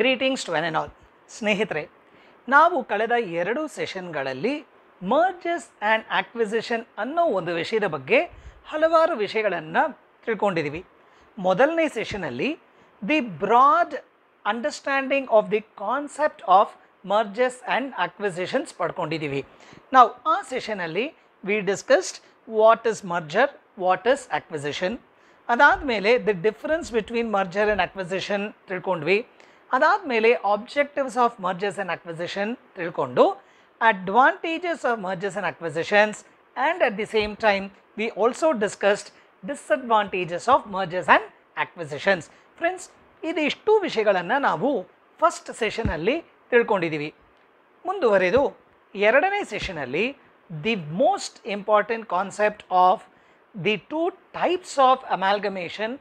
Greetings to all ಸ್ನೇಹಿತರೆ ನಾವು ಕಳೆದ ಎರಡು ಸೆಷನ್ಗಳಲ್ಲಿ ಮರ್ಜಸ್ ಆ್ಯಂಡ್ ಆಕ್ವಿಸಿಷನ್ ಅನ್ನೋ ಒಂದು ವಿಷಯದ ಬಗ್ಗೆ ಹಲವಾರು ವಿಷಯಗಳನ್ನು ತಿಳ್ಕೊಂಡಿದ್ದೀವಿ ಮೊದಲನೇ ಸೆಷನಲ್ಲಿ the broad understanding of the concept of mergers and acquisitions ಪಡ್ಕೊಂಡಿದ್ದೀವಿ ನಾವು ಆ ಸೆಷನಲ್ಲಿ we discussed what is merger what is acquisition ಅದಾದಮೇಲೆ the difference between merger and acquisition ತಿಳ್ಕೊಂಡ್ವಿ ಅದಾದಮೇಲೆ objectives of mergers and acquisition ತಿಳ್ಕೊಂಡು advantages of mergers and acquisitions and at the same time we also discussed disadvantages of mergers and acquisitions friends ಇದಿಷ್ಟು ವಿಷಯಗಳನ್ನು ನಾವು first ಸೆಷನಲ್ಲಿ ತಿಳ್ಕೊಂಡಿದ್ದೀವಿ ಮುಂದುವರೆದು ಎರಡನೇ ಸೆಷನಲ್ಲಿ the most important concept of the two types of amalgamation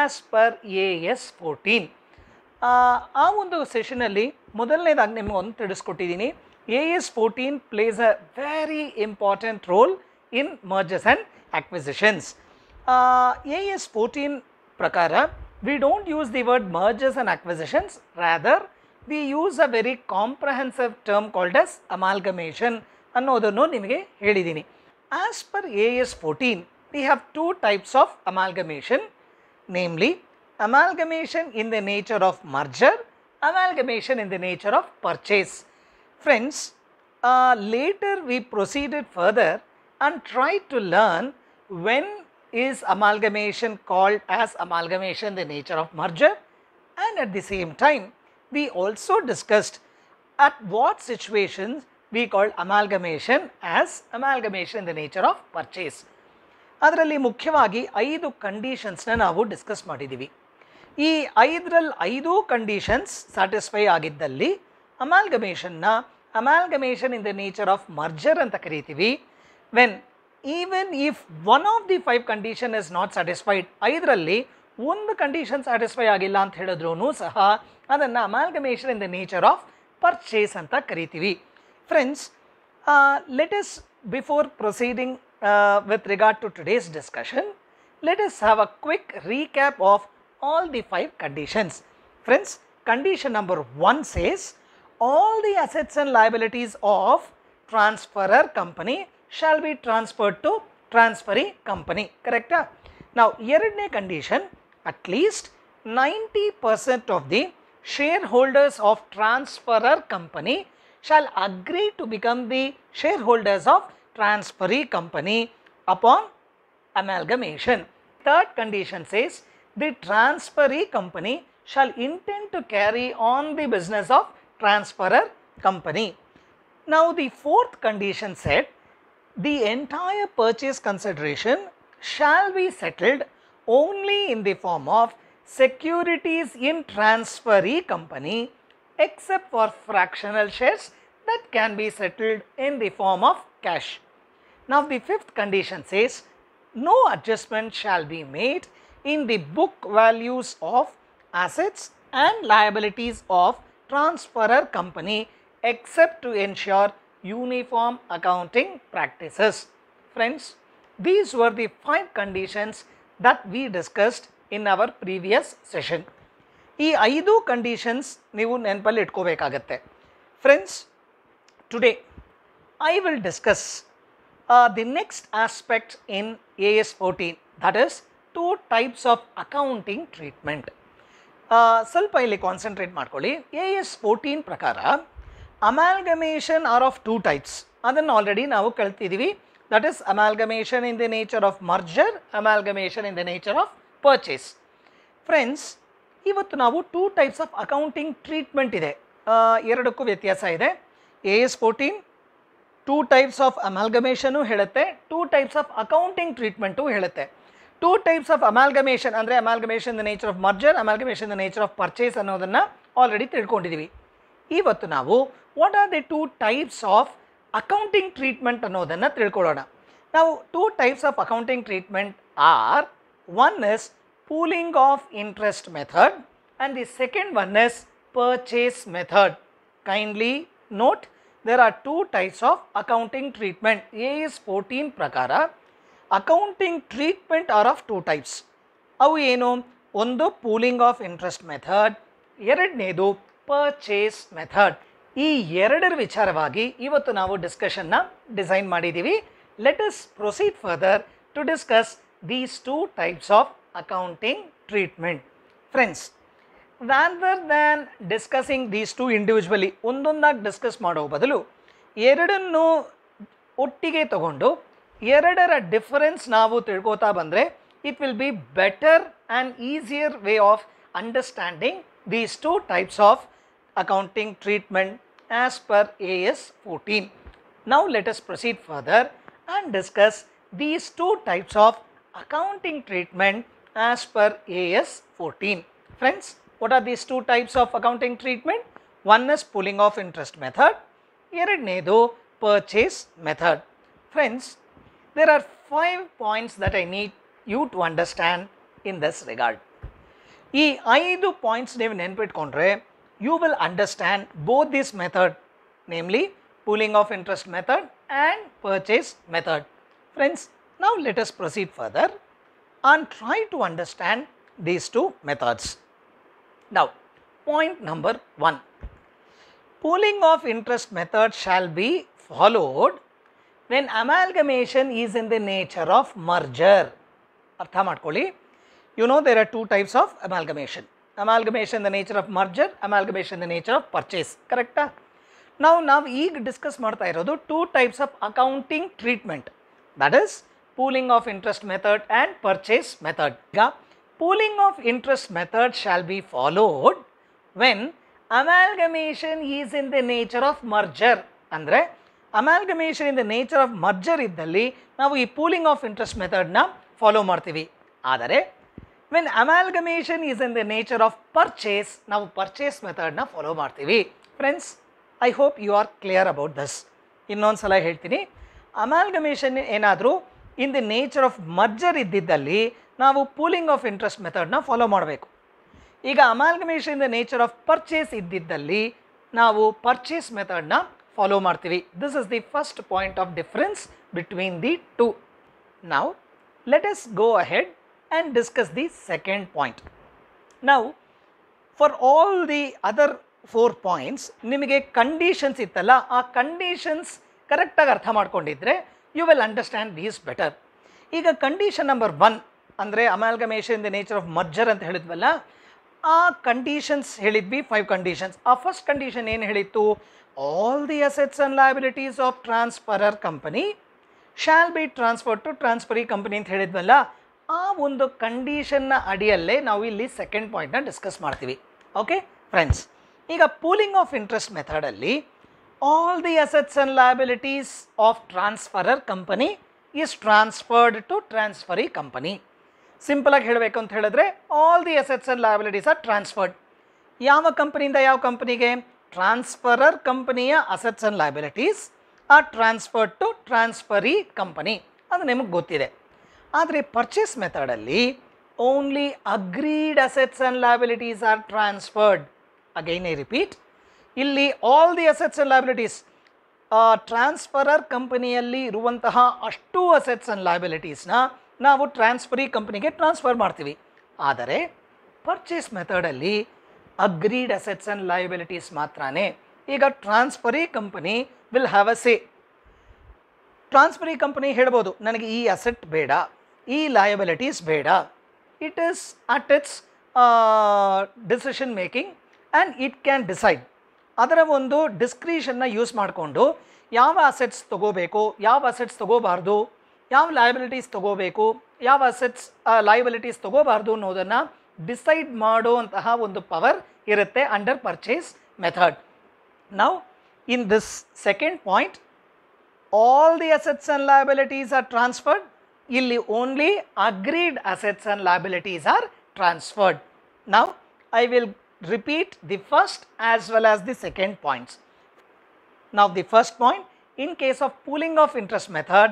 as per A S fourteen ఆ ఆ ఒక సెషన్ నిలి మొదల్నే నేను మీకు వన్ చెడు కొట్టిదిని AS 14 plays a very important role in mergers and acquisitions ఆ ఏఎస్ 14 ప్రకార we don't use the word mergers and acquisitions rather we use a very comprehensive term called as amalgamation అన్నదను నిమికి హేళీదిని as per as 14 we have two types of amalgamation namely amalgamation in the nature of merger, amalgamation in the nature of purchase. Friends, uh, later we proceeded further and tried to learn when is amalgamation called as amalgamation the nature of merger and at the same time we also discussed at what situations we call amalgamation as amalgamation the nature of purchase. ಅದರಲ್ಲಿ ಮುಖ್ಯವಾಗಿ ಐದು ಕಂಡೀಷನ್ಸ್ನ ನಾವು discuss ಮಾಡಿದ್ದೀವಿ ಈ ಐದರಲ್ಲಿ ಐದೂ conditions satisfy ಆಗಿದ್ದಲ್ಲಿ ಅಮಾಲ್ಗಮೇಷನ್ನ amalgamation in the nature of merger ಅಂತ ಕರಿತೀವಿ when even if one of the five condition is not satisfied ಐದರಲ್ಲಿ ಒಂದು ಕಂಡೀಷನ್ ಸ್ಯಾಟಿಸ್ಫೈ ಆಗಿಲ್ಲ ಅಂತ ಹೇಳಿದ್ರೂ ಸಹ ಅದನ್ನು amalgamation in the nature of purchase ಅಂತ ಕರಿತೀವಿ friends let us before proceeding with regard to today's discussion let us have a quick recap of all the 5 conditions. Friends, condition number 1 says all the assets and liabilities of transferor company shall be transferred to transferee company. Correcta? Ah? Now, ಎರಡನೇ condition at least 90% of the shareholders of transferor company shall agree to become the shareholders of transferee company upon amalgamation. Third condition says the transferee company shall intend to carry on the business of transferor company. Now the fourth condition said the entire purchase consideration shall be settled only in the form of securities in transferee company except for fractional shares that can be settled in the form of cash. Now the fifth condition says no adjustment shall be made in the book values of assets and liabilities of transferor company except to ensure uniform accounting practices. Friends, these were the five conditions that we discussed in our previous session. ಈ ಐದು conditions ನೀವು ನೆನಪಲ್ಲಿ ಇಟ್ಕೋಬೇಕಾಗತ್ತೆ friends today I will discuss the next aspect in A S fourteen that is two types of accounting treatment ಸ್ವಲ್ಪ ಇಲ್ಲಿ concentrate ಮಾಡ್ಕೊಳ್ಳಿ A S fourteen ಪ್ರಕಾರ amalgamation are of two types ಅದನ್ನು ಆಲ್ರೆಡಿ ನಾವು ಕಲ್ತಿದ್ದೀವಿ that is amalgamation in the nature of merger amalgamation in the nature of purchase friends ಇವತ್ತು ನಾವು two types of accounting treatment ಇದೆ ಎರಡಕ್ಕೂ ವ್ಯತ್ಯಾಸ ಇದೆ A S fourteen two types of amalgamation ಹೇಳುತ್ತೆ two types of accounting treatment ಹೇಳುತ್ತೆ two types of amalgamation ಅಂದರೆ amalgamation the nature of merger amalgamation the nature of purchase ಅನ್ನೋದನ್ನು already ತಿಳ್ಕೊಂಡಿದ್ದೀವಿ ಇವತ್ತು ನಾವು what are the two types of accounting treatment ಅನ್ನೋದನ್ನು ತಿಳ್ಕೊಳ್ಳೋಣ ನಾವು two types of accounting treatment are one is pooling of interest method and the second one is purchase method kindly note there are two types of accounting treatment. A is 14 prakara accounting treatment are of two types ಅವು ಏನು ಒಂದು pooling of interest method ಎರಡನೇದು purchase method ಈ ಎರಡರ ವಿಚಾರವಾಗಿ ಇವತ್ತು ನಾವು ಡಿಸ್ಕಷನ್ನ ಡಿಸೈನ್ ಮಾಡಿದ್ದೀವಿ let us proceed further to discuss these two types of accounting treatment friends rather than discussing these two individually ಒಂದೊಂದಾಗಿ ಡಿಸ್ಕಸ್ ಮಾಡೋ ಬದಲು ಎರಡನ್ನೂ ಒಟ್ಟಿಗೆ ತಗೊಂಡು Here ಎರಡರ ಡಿಫರೆನ್ಸ್ ನಾವು ತಿಳ್ಕೋತಾ ಬಂದರೆ It will be better and easier way of understanding these two types of accounting treatment as per AS 14. Now let us proceed further and discuss these two types of accounting treatment as per AS 14. Friends, what are these two types of accounting treatment? One is pulling off interest method, Here ಎರಡನೇದು purchase method. Friends, there are five points that I need you to understand in this regard. E Aidu points you will understand both this method, namely pooling of interest method and purchase method. Friends, now let us proceed further and try to understand these two methods. Now, point number one, pooling of interest method shall be followed when amalgamation is in the nature of merger. Artha matkoli. You know there are two types of amalgamation. Amalgamation the nature of merger, amalgamation the nature of purchase. Correct? Ah? Now, now we discuss two types of accounting treatment. That is pooling of interest method and purchase method. Pooling of interest method shall be followed when amalgamation is in the nature of merger. Andre, amalgamation in the nature of merger ಇದ್ದಲ್ಲಿ ನಾವು ಈ pooling of interest ಮೆಥಡ್ನ follow ಮಾಡ್ತೀವಿ ಆದರೆ when amalgamation is in the nature of purchase ನಾವು purchase ಮೆಥಡ್ನ follow ಮಾಡ್ತೀವಿ friends I hope you are clear about this ಇನ್ನೊಂದು ಸಲ ಹೇಳ್ತೀನಿ ಅಮ್ಯಾಲ್ಗಮೇಷನ್ ಏನಾದರೂ in the nature of merger ಇದ್ದಿದ್ದಲ್ಲಿ ನಾವು ಪೂಲಿಂಗ್ ಆಫ್ ಇಂಟ್ರೆಸ್ಟ್ ಮೆಥಡ್ನ ಫಾಲೋ ಮಾಡಬೇಕು ಈಗ amalgamation in the nature of purchase ಇದ್ದಿದ್ದಲ್ಲಿ ನಾವು ಪರ್ಚೇಸ್ ಮೆಥಡ್ನ ಫಾಲೋ ಮಾಡ್ತೀವಿ this is the first point of difference between the two ನಾವು let us go ahead and discuss the second point ನಾವು for all the other four points ನಿಮಗೆ conditions ಇತ್ತಲ್ಲ ಆ conditions ಕರೆಕ್ಟಾಗಿ ಅರ್ಥ ಮಾಡ್ಕೊಂಡಿದ್ರೆ you will understand these better ಈಗ condition number one ಅಂದರೆ amalgamation in the nature of merger ಅಂತ ಹೇಳಿದ್ವಲ್ಲ ಆ ಕಂಡೀಷನ್ಸ್ ಹೇಳಿದ್ವಿ ಫೈವ್ ಕಂಡೀಷನ್ಸ್ ಆ ಫಸ್ಟ್ ಕಂಡೀಷನ್ ಏನು ಹೇಳಿತ್ತು all the assets and liabilities of transferor company shall be transfer to transferee company ಅಂತ ಹೇಳಿದ್ವಲ್ಲ ಆ ಒಂದು ಕಂಡೀಷನ್ನ ಅಡಿಯಲ್ಲೇ ನಾವು ಇಲ್ಲಿ ಸೆಕೆಂಡ್ ಪಾಯಿಂಟ್ನ ಡಿಸ್ಕಸ್ ಮಾಡ್ತೀವಿ ಓಕೆ ಫ್ರೆಂಡ್ಸ್ ಈಗ ಪೂಲಿಂಗ್ ಆಫ್ ಇಂಟ್ರೆಸ್ಟ್ ಮೆಥಡಲ್ಲಿ all the assets and liabilities of transferor company is transferred to transferee company ಸಿಂಪಲಾಗಿ ಹೇಳಬೇಕು ಅಂತ ಹೇಳಿದ್ರೆ all the assets and liabilities are transferred ಯಾವ ಕಂಪನಿಯಿಂದ ಯಾವ ಕಂಪನಿಗೆ ಟ್ರಾನ್ಸ್ಫರರ್ ಕಂಪನಿಯ assets and liabilities are transfer to transferee company ಅದು ನಿಮಗೆ ಗೊತ್ತಿದೆ ಆದರೆ ಪರ್ಚೇಸ್ ಮೆಥಡಲ್ಲಿ only agreed assets and liabilities are transferred again I repeat ಇಲ್ಲಿ all the assets and liabilities transferor ಕಂಪನಿಯಲ್ಲಿ ಇರುವಂತಹ ಅಷ್ಟು ಅಸೆಟ್ಸ್ ಆ್ಯಂಡ್ ಲಯಬಿಲಿಟೀಸ್ನ ನಾವು ಟ್ರಾನ್ಸ್ಫರಿ ಕಂಪನಿಗೆ ಟ್ರಾನ್ಸ್ಫರ್ ಮಾಡ್ತೀವಿ ಆದರೆ ಪರ್ಚೇಸ್ ಮೆಥಡಲ್ಲಿ ಅಗ್ರೀಡ್ ಅಸೆಟ್ಸ್ ಆ್ಯಂಡ್ ಲಯಬಿಲಿಟೀಸ್ ಮಾತ್ರನೇ ಈಗ transferee company will have a say transferee company ಹೇಳ್ಬೋದು ನನಗೆ ಈ ಅಸೆಟ್ ಬೇಡ ಈ ಲಯಬಿಲಿಟೀಸ್ ಬೇಡ it is at its decision making and it can decide ಅದರ ಒಂದು ಡಿಸ್ಕ್ರಿಷನ್ನ ಯೂಸ್ ಮಾಡಿಕೊಂಡು ಯಾವ ಅಸೆಟ್ಸ್ ತೊಗೋಬೇಕು ಯಾವ ಅಸೆಟ್ಸ್ ತೊಗೋಬಾರ್ದು ಯಾವ ಲಯಬಿಲಿಟೀಸ್ ತೊಗೋಬೇಕು ಯಾವ ಅಸೆಟ್ಸ್ ಲಯಬಿಲಿಟೀಸ್ ತೊಗೋಬಾರ್ದು ಅನ್ನೋದನ್ನು ಡಿಸೈಡ್ ಮಾಡುವಂತಹ ಒಂದು ಪವರ್ ಇರುತ್ತೆ ಅಂಡರ್ ಪರ್ಚೇಸ್ ಮೆಥಡ್ ನಾವು in this second point all the assets and liabilities are transferred ಇಲ್ಲಿ only agreed assets and liabilities are transferred ನಾವು I will repeat the first as well as the second points. Now the first point in case of pooling of interest method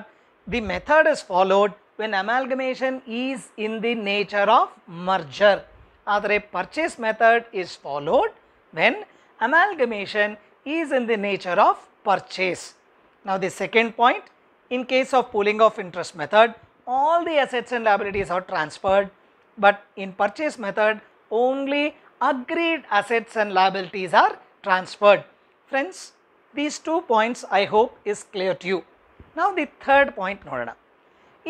the method is followed when amalgamation is in the nature of merger. Other purchase method is followed when amalgamation is in the nature of purchase. Now the second point, in case of pooling of interest method, all the assets and liabilities are transferred but in purchase method only agreed assets and liabilities are transferred. Friends, these two points I hope is clear to you. Now the third point Norana.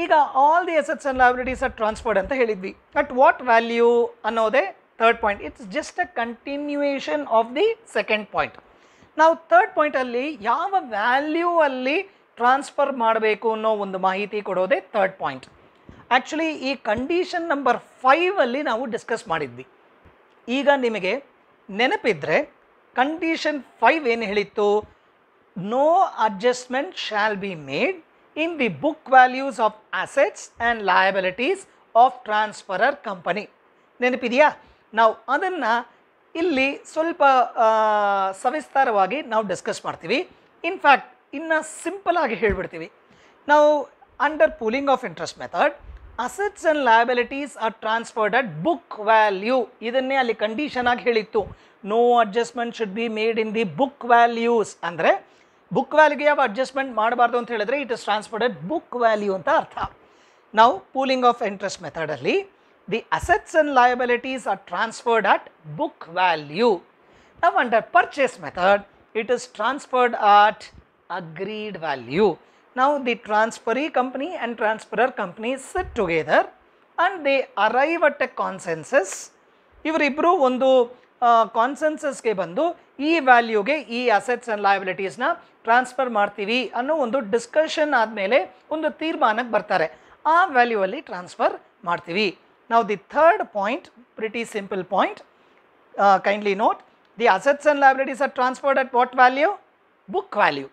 ಈಗ all the assets and liabilities are transferred ಅಂತ ಹೇಳಿದ್ವಿ but what value ಅನ್ನೋದೇ third point it's just a continuation of the second point ನಾವು third ಪಾಯಿಂಟಲ್ಲಿ ಯಾವ value ಅಲ್ಲಿ transfer ಮಾಡಬೇಕು ಅನ್ನೋ ಒಂದು ಮಾಹಿತಿ ಕೊಡೋದೇ ಥರ್ಡ್ ಪಾಯಿಂಟ್ ಆ್ಯಕ್ಚುಲಿ ಈ ಕಂಡೀಷನ್ ನಂಬರ್ ಫೈವಲ್ಲಿ ನಾವು ಡಿಸ್ಕಸ್ ಮಾಡಿದ್ವಿ ಈಗ ನಿಮಗೆ ನೆನಪಿದ್ರೆ ಕಂಡೀಷನ್ ಫೈವ್ ಏನು ಹೇಳಿತ್ತು no adjustment shall be made in the book values of assets and liabilities of transferor company ನೆನಪಿದೆಯಾ ನಾವು ಅದನ್ನು ಇಲ್ಲಿ ಸ್ವಲ್ಪ ಸವಿಸ್ತಾರವಾಗಿ ನಾವು ಡಿಸ್ಕಸ್ ಮಾಡ್ತೀವಿ ಇನ್ಫ್ಯಾಕ್ಟ್ ಇನ್ನು ಸಿಂಪಲ್ ಆಗಿ ಹೇಳಿಬಿಡ್ತೀವಿ ನಾವು under pooling of interest method assets and liabilities are transferred at book value ಇದನ್ನೇ ಅಲ್ಲಿ ಕಂಡೀಷನಾಗಿ ಹೇಳಿತ್ತು no adjustment should be made in the book values ಅಂದರೆ ಬುಕ್ ವ್ಯಾಲ್ಯೂಗೆ ಯಾವ ಅಡ್ಜಸ್ಟ್ಮೆಂಟ್ ಮಾಡಬಾರ್ದು ಅಂತ ಹೇಳಿದ್ರೆ it is transferred at book value ಅಂತ ಅರ್ಥ ನಾವು ಪೂಲಿಂಗ್ ಆಫ್ ಇಂಟ್ರೆಸ್ಟ್ ಮೆಥಡಲ್ಲಿ the assets and liabilities are transferred at book value ನಾವು under purchase method it is transferred at agreed value ನಾವು the transferee company and transferor company sit together and they arrive at a consensus ಇವರಿಬ್ಬರು ಒಂದು ಆ consensus ಗೆ ಬಂದು ಈ value ಗೆ ಈ ಆಸೆಟ್ಸ್ ಅಂಡ್ ಲಯಬಿಲಿಟೀಸ್ ನಾ ಟ್ರಾನ್ಸ್‌ಫರ್ ಮಾಡ್ತೀವಿ ಅನ್ನೋ ಒಂದು ಡಿಸ್ಕಶನ್ ಆದ್ಮೇಲೆ ಒಂದು ತೀರ್ಮಾನಕ್ಕೆ ಬರ್ತಾರೆ ಆ ವ್ಯಾಲ್ಯೂ ಅಲ್ಲಿ ಟ್ರಾನ್ಸ್‌ಫರ್ ಮಾಡ್ತೀವಿ now the 3rd point ‟pretty simple point ಆ kindly note the assets and liabilities are transferred at what value book value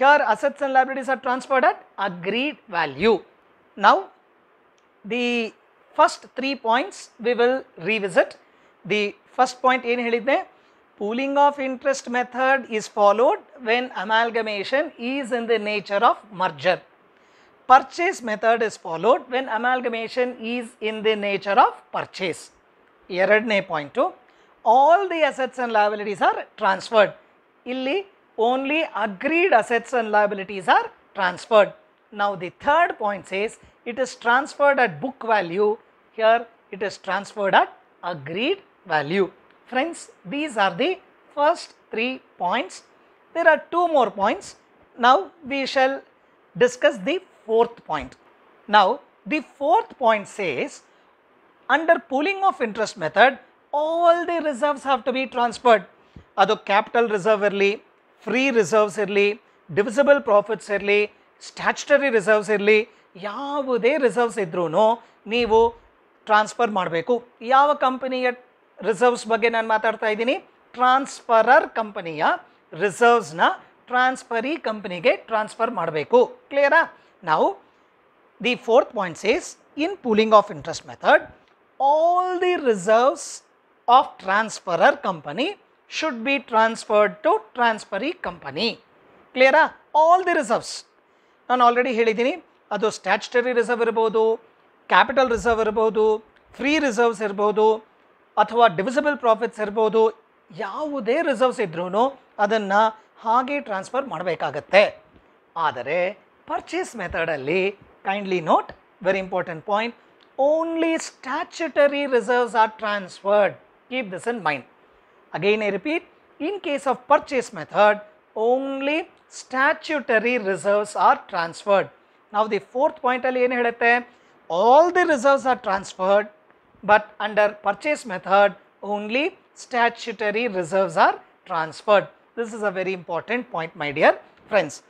here assets and liabilities are transferred at agreed value now the first 3 points we will revisit the first point in helidne pooling of interest method is followed when amalgamation is in the nature of merger purchase method is followed when amalgamation is in the nature of purchase in point two all the assets and liabilities are transferred illi only agreed assets and liabilities are transferred now the third point says it is transferred at book value here it is transferred at agreed value. Friends, these are the first three points. There are two more points. Now, we shall discuss the fourth point. Now, the fourth point says, under pooling of interest method, all the reserves have to be transferred. Other capital reserve early, free reserves early, divisible profits early, statutory reserves early, yavu de reserves idru no, neevu transfer maadbeku. Yava company at reserve बगे नानाता transferor company रिसर्वसन transferee company transfer क्लियरा ना the fourth point in pooling of interest method all the reserves of transferor company should be transferred to transferee company क्लियरा all the reserves नान आलि अब statutory reserve इबूद क्यापिटल रिसर्व फ्री रिसर्वस्बू ಅಥವಾ divisible profits ಇರ್ಬೋದು ಯಾವುದೇ ರಿಸರ್ವ್ಸ್ ಇದ್ರೂ ಅದನ್ನು ಹಾಗೆ ಟ್ರಾನ್ಸ್ಫರ್ ಮಾಡಬೇಕಾಗತ್ತೆ ಆದರೆ ಪರ್ಚೇಸ್ ಮೆಥಡಲ್ಲಿ kindly note very important point only statutory reserves are transferred keep this in mind again I repeat in case of purchase method only statutory reserves are transferred ನಾವು the fourth ಪಾಯಿಂಟಲ್ಲಿ ಏನು ಹೇಳುತ್ತೆ all the reserves are transferred but under purchase method only statutory reserves are transferred. This is a very important point my dear friends.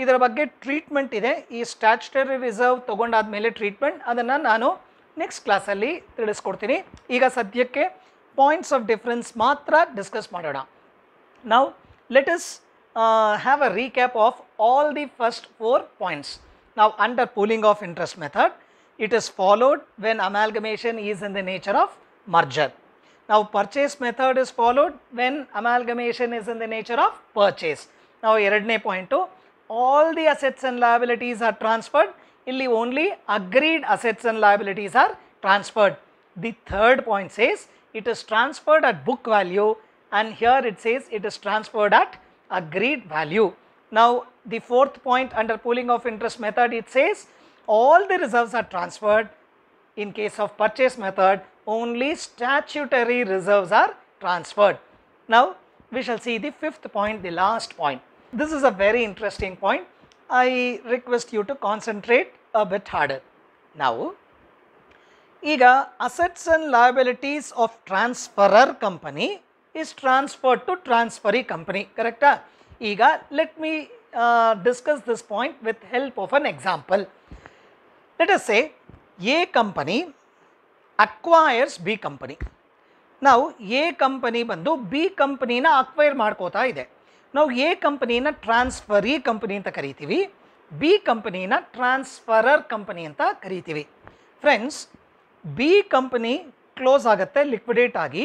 Either bagge treatment ide, e statutory reserve togond mele treatment adana nano next class alli tilis kodhtini. Iga sadhyakke points of difference matra discuss madana. Now let us have a recap of all the first four points. Now under pooling of interest method, it is followed when amalgamation is in the nature of merger. Now purchase method is followed when amalgamation is in the nature of purchase. Now point to all the assets and liabilities are transferred. Only only agreed assets and liabilities are transferred. The third point says it is transferred at book value and here it says it is transferred at agreed value. Now the fourth point under pooling of interest method it says all the reserves are transferred. In case of purchase method, only statutory reserves are transferred. Now, we shall see the fifth point, the last point. This is a very interesting point. I request you to concentrate a bit harder. Now, either assets and liabilities of transferor company is transferred to transferee company, ಕರೆಕ್ಟಾ Either let me uh, discuss this point with help of an example. Let us say A company acquires B company ನಾವು A company ಬಂದು B ಕಂಪನಿನ acquire ಮಾಡ್ಕೋತಾ ಇದೆ ನಾವು A ಕಂಪನಿನ transferee company ಅಂತ ಕರೀತೀವಿ ಬಿ ಕಂಪನಿನ ಟ್ರಾನ್ಸ್ಫರರ್ ಕಂಪನಿ ಅಂತ ಕರಿತೀವಿ ಫ್ರೆಂಡ್ಸ್ ಬಿ ಕಂಪನಿ ಕ್ಲೋಸ್ ಆಗುತ್ತೆ ಲಿಕ್ವಿಡೇಟ್ ಆಗಿ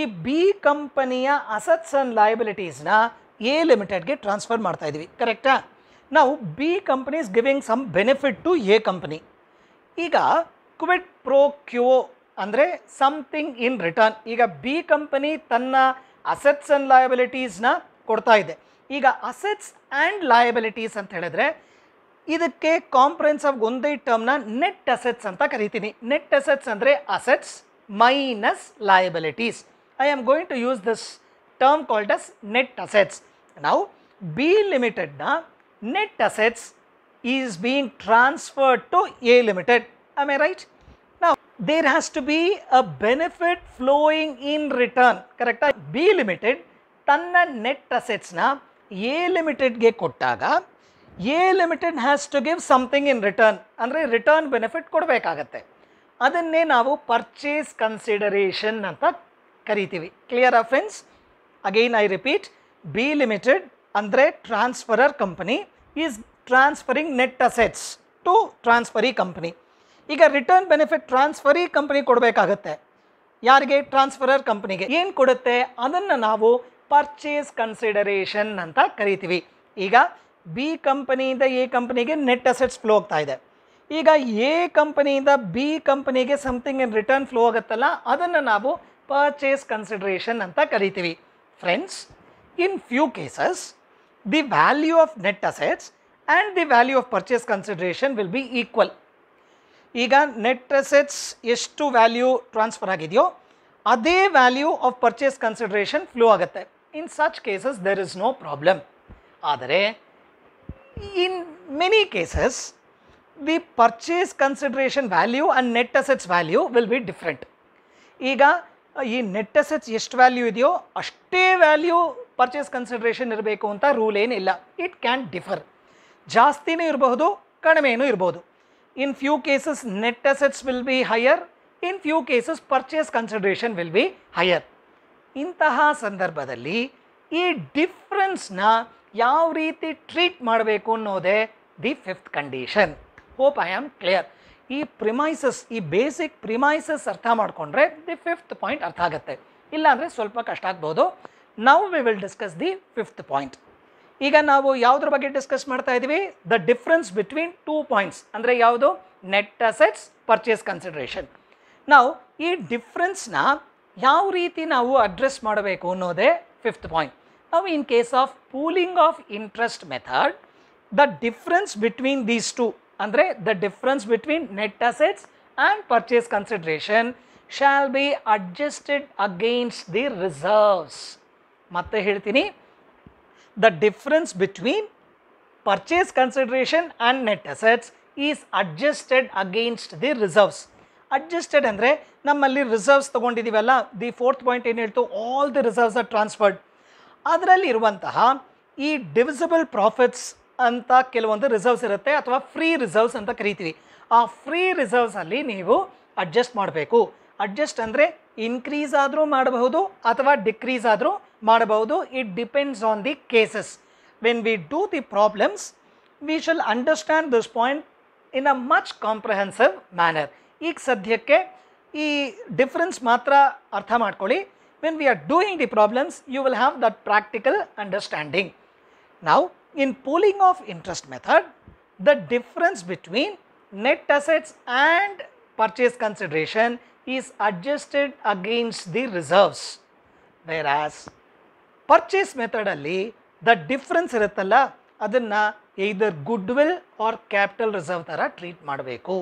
ಈ ಬಿ ಕಂಪನಿಯ ಅಸೆಟ್ಸ್ ಆ್ಯಂಡ್ ಲಯಬಿಲಿಟೀಸ್ನ ಎ ಲಿಮಿಟೆಡ್ಗೆ ಟ್ರಾನ್ಸ್ಫರ್ ಮಾಡ್ತಾ ಇದ್ದೀವಿ ಕರೆಕ್ಟಾ ನಾವು B company is giving some benefit to A company ಈಗ ಕ್ವಿಟ್ ಪ್ರೋ ಕ್ಯೋ ಅಂದರೆ ಸಮ್ಥಿಂಗ್ ಇನ್ ರಿಟರ್ನ್ ಈಗ ಬಿ ಕಂಪನಿ ತನ್ನ ಅಸೆಟ್ಸ್ ಆ್ಯಂಡ್ ಲಯಬಿಲಿಟೀಸ್ನ ಕೊಡ್ತಾ ಇದೆ ಈಗ ಅಸೆಟ್ಸ್ ಆ್ಯಂಡ್ ಲಯಬಿಲಿಟೀಸ್ ಅಂತ ಹೇಳಿದ್ರೆ ಇದಕ್ಕೆ ಕಾಂಪ್ರೆನ್ಸ್ ಆಫ್ ಒಂದೇ ಟರ್ಮ್ನ ನೆಟ್ ಅಸೆಟ್ಸ್ ಅಂತ ಕರಿತೀನಿ ನೆಟ್ ಅಸೆಟ್ಸ್ ಅಂದರೆ assets minus liabilities I am going to use this term called as net assets ನಾವು ಬಿ ಲಿಮಿಟೆಡ್ನ net assets is being transferred to A limited. Am I right? Now, there has to be a benefit flowing in return. Correct? B limited ತನ್ನ net ಅಸೆಟ್ಸ್ನ A ಲಿಮಿಟೆಡ್ಗೆ ಕೊಟ್ಟಾಗ A limited has to give something in return ಅಂದರೆ return benefit ಕೊಡಬೇಕಾಗತ್ತೆ ಅದನ್ನೇ ನಾವು purchase consideration ಅಂತ ಕರಿತೀವಿ ಕ್ಲಿಯರ್ ಆ friends again I repeat B limited ಅಂದರೆ transferor company is transferring net assets to transferee company ಈಗ ರಿಟರ್ನ್ ಬೆನಿಫಿಟ್ ಟ್ರಾನ್ಸ್ಫರಿ ಕಂಪ್ನಿ ಕೊಡಬೇಕಾಗತ್ತೆ ಯಾರಿಗೆ ಟ್ರಾನ್ಸ್ಫರರ್ ಕಂಪ್ನಿಗೆ ಏನು ಕೊಡುತ್ತೆ ಅದನ್ನು ನಾವು ಪರ್ಚೇಸ್ ಕನ್ಸಿಡರೇಷನ್ ಅಂತ ಕರಿತೀವಿ ಈಗ ಬಿ ಕಂಪನಿಯಿಂದ ಎ ಕಂಪನಿಗೆ ನೆಟ್ ಅಸೆಟ್ಸ್ ಫ್ಲೋ ಆಗ್ತಾ ಇದೆ ಈಗ ಎ ಕಂಪನಿಯಿಂದ ಬಿ ಕಂಪನಿಗೆ ಸಮಥಿಂಗ್ ಇನ್ ರಿಟರ್ನ್ ಫ್ಲೋ ಆಗುತ್ತಲ್ಲ ಅದನ್ನು ನಾವು ಪರ್ಚೇಸ್ ಕನ್ಸಿಡರೇಷನ್ ಅಂತ ಕರಿತೀವಿ friends in few cases the value of net assets and the value of purchase consideration will be equal. Ega net assets is to value transfer agidyo, ade value of purchase consideration flow agathe. In such cases, there is no problem. Adare, in many cases, the purchase consideration value and net assets value will be different. Ega, ee net assets is to value idyo, aste value purchase consideration ಇರಬೇಕು ಅಂತ rule ಏನಿಲ್ಲ it can differ ಜಾಸ್ತಿನೂ ಇರಬಹುದು ಕಡಿಮೆನೂ ಇರ್ಬೋದು in few cases net assets will be higher in few cases purchase consideration will be higher ಇಂತಹ ಸಂದರ್ಭದಲ್ಲಿ ಈ ಡಿಫ್ರೆನ್ಸ್ನ ಯಾವ ರೀತಿ ಟ್ರೀಟ್ ಮಾಡಬೇಕು ಅನ್ನೋದೇ the fifth condition hope I am clear ಈ ಪ್ರಿಮೈಸಸ್ ಈ ಬೇಸಿಕ್ ಪ್ರಿಮೈಸಸ್ ಅರ್ಥ ಮಾಡಿಕೊಂಡ್ರೆ ದಿ ಫಿಫ್ತ್ ಪಾಯಿಂಟ್ ಅರ್ಥ ಆಗುತ್ತೆ ಇಲ್ಲಾಂದರೆ ಸ್ವಲ್ಪ ಕಷ್ಟ ಆಗ್ಬೋದು ನಾವು we will discuss the fifth point ಈಗ ನಾವು ಯಾವುದ್ರ ಬಗ್ಗೆ ಡಿಸ್ಕಸ್ ಮಾಡ್ತಾ ಇದ್ದೀವಿ the difference between two points ಅಂದರೆ ಯಾವುದು ನೆಟ್ ಅಸೆಟ್ಸ್ ಪರ್ಚೇಸ್ ಕನ್ಸಿಡ್ರೇಷನ್ ನಾವು ಈ ಡಿಫ್ರೆನ್ಸ್ನ ಯಾವ ರೀತಿ ನಾವು ಅಡ್ರೆಸ್ ಮಾಡಬೇಕು ಅನ್ನೋದೇ ಫಿಫ್ತ್ ಪಾಯಿಂಟ್ ನಾವು in case of pooling of interest method the difference between these two ಅಂದರೆ the difference between net assets and purchase consideration shall be adjusted against the reserves ಮತ್ತೆ ಹೇಳ್ತೀನಿ the difference between purchase consideration and net assets is adjusted against the reserves adjusted ಅಂದರೆ ನಮ್ಮಲ್ಲಿ reserves ತೊಗೊಂಡಿದ್ದೀವಲ್ಲ the fourth point ಏನು ಹೇಳ್ತು all the reserves are transferred ಅದರಲ್ಲಿರುವಂತಹ ಈ divisible profits ಅಂತ ಕೆಲವೊಂದು ರಿಸರ್ವ್ಸ್ ಇರುತ್ತೆ ಅಥವಾ ಫ್ರೀ ರಿಸರ್ವ್ಸ್ ಅಂತ ಕರಿತೀವಿ ಆ ಫ್ರೀ ರಿಸರ್ವ್ಸಲ್ಲಿ ನೀವು ಅಡ್ಜಸ್ಟ್ ಮಾಡಬೇಕು ಅಡ್ಜಸ್ಟ್ ಅಂದರೆ ಇನ್ಕ್ರೀಸ್ ಆದರೂ ಮಾಡಬಹುದು ಅಥವಾ ಡಿಕ್ರೀಸ್ ಆದರೂ ಮಾಡಬಹುದು it depends on the cases when we do the problems we shall understand this point in a much comprehensive manner ಈಗ ಸದ್ಯಕ್ಕೆ ಈ ಡಿಫ್ರೆನ್ಸ್ ಮಾತ್ರ ಅರ್ಥ ಮಾಡ್ಕೊಳ್ಳಿ when we are doing the problems you will have that practical understanding ನಾವು in pooling of interest method the difference between net assets and purchase consideration is adjusted against the reserves whereas purchase ಮೆಥಡಲ್ಲಿ the difference ಇರುತ್ತಲ್ಲ ಅದನ್ನು either goodwill or capital reserve ಥರ treat ಮಾಡಬೇಕು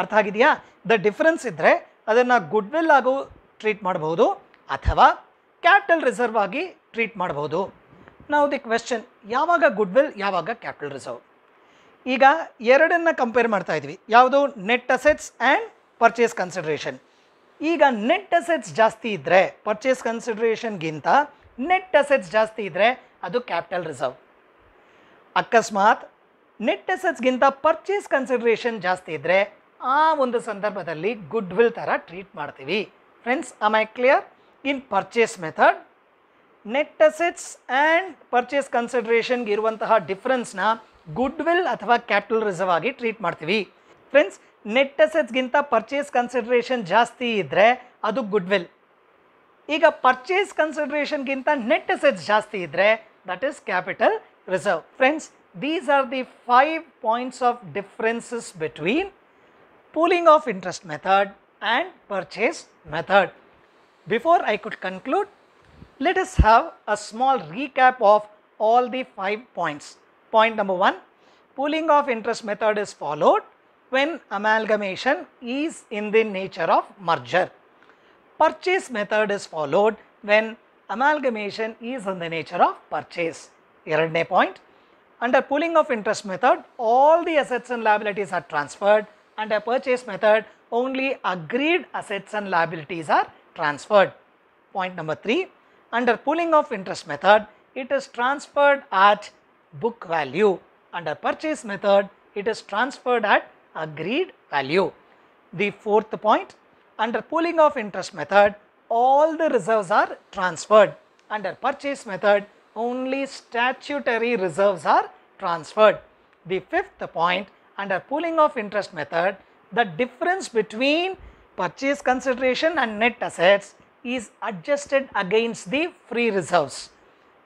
ಅರ್ಥ ಆಗಿದೆಯಾ the difference ಇದ್ದರೆ ಅದನ್ನು good will ಆಗು ಟ್ರೀಟ್ ಮಾಡಬಹುದು ಅಥವಾ ಕ್ಯಾಪಿಟಲ್ ರಿಸರ್ವ್ ಆಗಿ ಟ್ರೀಟ್ ಮಾಡ್ಬೋದು ನಾವು ದಿ ಕ್ವೆಶನ್ ಯಾವಾಗ ಗುಡ್ ವಿಲ್ ಯಾವಾಗ ಕ್ಯಾಪಿಟಲ್ ರಿಸರ್ವ್ ಈಗ ಎರಡನ್ನ ಕಂಪೇರ್ ಮಾಡ್ತಾ ಇದ್ವಿ ಯಾವುದು net assets and purchase consideration ಈಗ ನೆಟ್ ಅಸೆಟ್ಸ್ ಜಾಸ್ತಿ ಇದ್ದರೆ ಪರ್ಚೇಸ್ ಕನ್ಸಿಡ್ರೇಷನ್ಗಿಂತ ನೆಟ್ ಅಸೆಟ್ಸ್ ಜಾಸ್ತಿ ಇದ್ದರೆ ಅದು ಕ್ಯಾಪಿಟಲ್ ರಿಸರ್ವ್ ಅಕಸ್ಮಾತ್ ನೆಟ್ ಅಸೆಟ್ಸ್ಗಿಂತ ಪರ್ಚೇಸ್ ಕನ್ಸಿಡ್ರೇಷನ್ ಜಾಸ್ತಿ ಇದ್ದರೆ ಆ ಒಂದು ಸಂದರ್ಭದಲ್ಲಿ ಗುಡ್ ವಿಲ್ ಥರ ಟ್ರೀಟ್ ಮಾಡ್ತೀವಿ friends I clear in purchase method net assets and purchase ಕನ್ಸಿಡ್ರೇಷನ್ಗೆ ಇರುವಂತಹ ಡಿಫ್ರೆನ್ಸ್ನ ಗುಡ್ ವಿಲ್ ಅಥವಾ ಕ್ಯಾಪಿಟಲ್ ರಿಸರ್ವ್ ಆಗಿ ಟ್ರೀಟ್ ಮಾಡ್ತೀವಿ friends net asset purchase consideration जास्ती है अब गुडविल पर्चे कन्सिड्रेशन नेट असेट जास्ती है that is capital reserve friends these are the five points of difference between pooling of interest method and purchase method before we could conclude let us have a small recap of all the five points point number one pooling of interest method is followed when amalgamation is in the nature of merger. Purchase method is followed when amalgamation is in the nature of purchase. Irrende point. Under pooling of interest method, all the assets and liabilities are transferred. Under purchase method, only agreed assets and liabilities are transferred. Point number 3. Under pooling of interest method, it is transferred at book value. Under purchase method, it is transferred at agreed value. The fourth point, under pooling of interest method, all the reserves are transferred. Under purchase method, only statutory reserves are transferred. The fifth point, under pooling of interest method, the difference between purchase consideration and net assets is adjusted against the free reserves.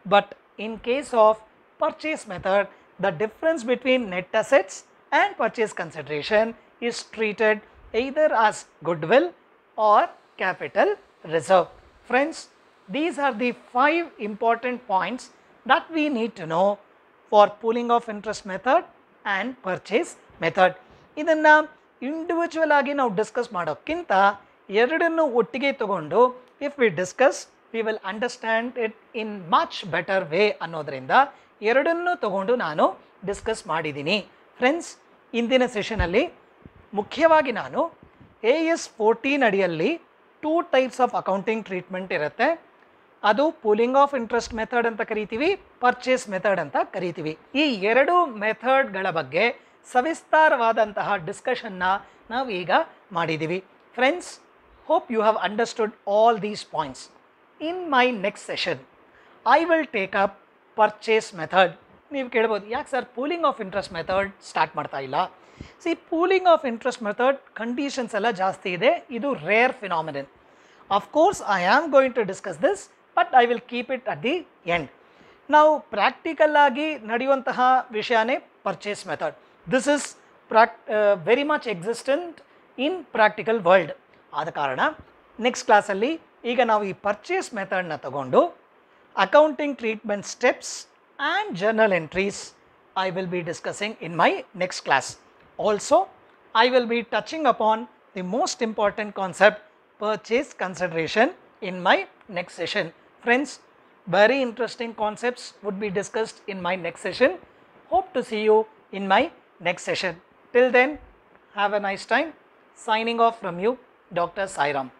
But in case of purchase method, the difference between net assets and purchase consideration is treated either as goodwill or capital reserve. Friends, these are the five important points that we need to know for pooling of interest method and purchase method. In individual again now discuss madokkinta eradannu ottige tagondo if we discuss we will understand it in much better way annodrinda eradannu tagondo nanu discuss madidini friends ಇಂದಿನ ಸೆಷನಲ್ಲಿ ಮುಖ್ಯವಾಗಿ ನಾನು A S fourteen ಅಡಿಯಲ್ಲಿ two types of accounting treatment ಇರುತ್ತೆ ಅದು pooling of interest method ಅಂತ ಕರಿತೀವಿ purchase method ಅಂತ ಕರಿತೀವಿ ಈ ಎರಡು ಮೆಥಡ್ಗಳ ಬಗ್ಗೆ ಸವಿಸ್ತಾರವಾದಂತಹ ಡಿಸ್ಕಷನ್ನ ನಾವು ಈಗ ಮಾಡಿದ್ದೀವಿ friends hope you have understood all these points in my next session I will take up purchase method ನೀವು ಕೇಳ್ಬೋದು ಯಾಕೆ sir pooling of interest method start ಮಾಡ್ತಾ ಇಲ್ಲ see pooling of interest method conditions ಎಲ್ಲ ಜಾಸ್ತಿ ಇದೆ ಇದು rare phenomenon course I am going to discuss this but I will keep it at the end ನಾವು ಆಗಿ ನಡೆಯುವಂತಹ ವಿಷಯನೇ ಪರ್ಚೇಸ್ ಮೆಥಡ್ ದಿಸ್ ಇಸ್ ಪ್ರಾಕ್ very much existent in practical world ಆದ ಕಾರಣ ನೆಕ್ಸ್ಟ್ ಕ್ಲಾಸಲ್ಲಿ ಈಗ ನಾವು ಈ ಪರ್ಚೇಸ್ ಮೆಥಡನ್ನ ತಗೊಂಡು accounting treatment steps and journal entries I will be discussing in my next class. Also, I will be touching upon the most important concept purchase consideration in my next session. Friends, very interesting concepts would be discussed in my next session. Hope to see you in my next session. Till then, have a nice time. Signing off from you, Dr. Sairam.